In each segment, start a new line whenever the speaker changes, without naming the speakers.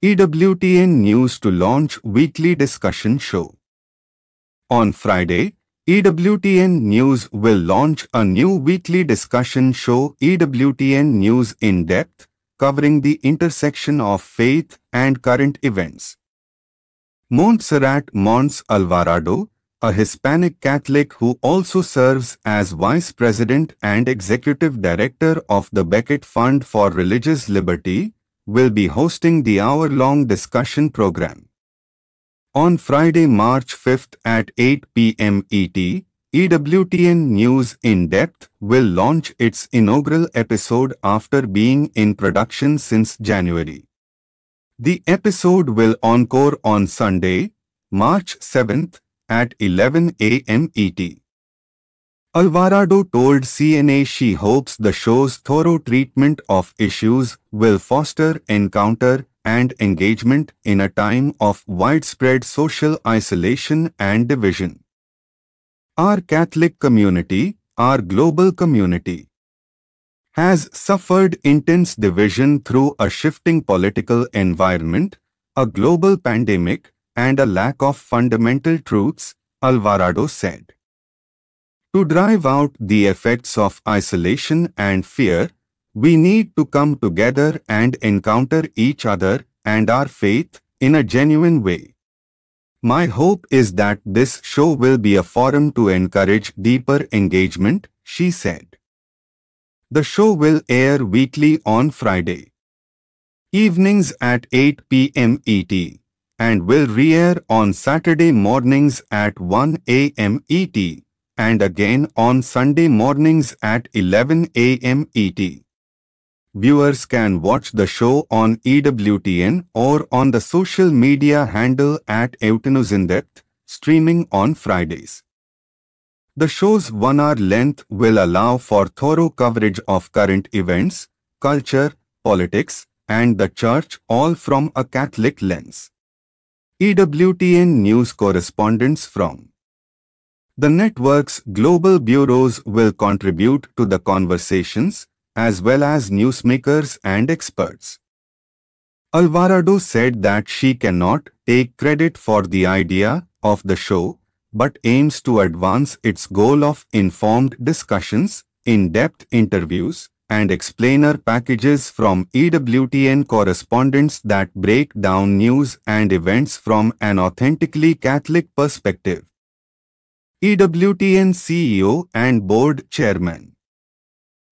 EWTN News to launch weekly discussion show. On Friday, EWTN News will launch a new weekly discussion show EWTN News in depth, covering the intersection of faith and current events. Montserrat Mons Alvarado, a Hispanic Catholic who also serves as Vice President and Executive Director of the Beckett Fund for Religious Liberty, will be hosting the hour-long discussion program. On Friday, March 5th at 8 p.m. ET, EWTN News In Depth will launch its inaugural episode after being in production since January. The episode will encore on Sunday, March 7th at 11 a.m. ET. Alvarado told CNA she hopes the show's thorough treatment of issues will foster encounter and engagement in a time of widespread social isolation and division. Our Catholic community, our global community, has suffered intense division through a shifting political environment, a global pandemic, and a lack of fundamental truths, Alvarado said. To drive out the effects of isolation and fear, we need to come together and encounter each other and our faith in a genuine way. My hope is that this show will be a forum to encourage deeper engagement, she said. The show will air weekly on Friday evenings at 8 p.m. ET and will re-air on Saturday mornings at 1 a.m. ET and again on Sunday mornings at 11 a.m. ET. Viewers can watch the show on EWTN or on the social media handle at Eutinus in Depth, streaming on Fridays. The show's one-hour length will allow for thorough coverage of current events, culture, politics, and the church all from a Catholic lens. EWTN news correspondents from the network's global bureaus will contribute to the conversations as well as newsmakers and experts. Alvarado said that she cannot take credit for the idea of the show but aims to advance its goal of informed discussions, in-depth interviews, and explainer packages from EWTN correspondents that break down news and events from an authentically Catholic perspective. EWTN CEO and board chairman.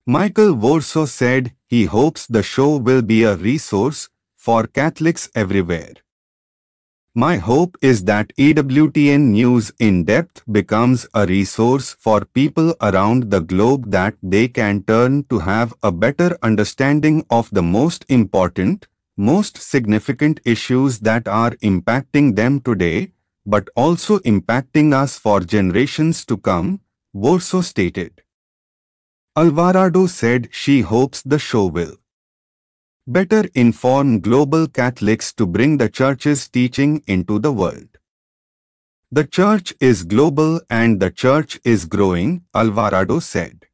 Michael Warsaw said he hopes the show will be a resource for Catholics everywhere. My hope is that EWTN News in Depth becomes a resource for people around the globe that they can turn to have a better understanding of the most important, most significant issues that are impacting them today but also impacting us for generations to come, Warsaw stated. Alvarado said she hopes the show will better inform global Catholics to bring the Church's teaching into the world. The Church is global and the Church is growing, Alvarado said.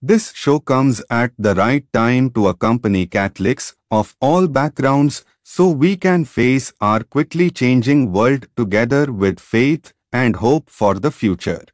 This show comes at the right time to accompany Catholics of all backgrounds so we can face our quickly changing world together with faith and hope for the future.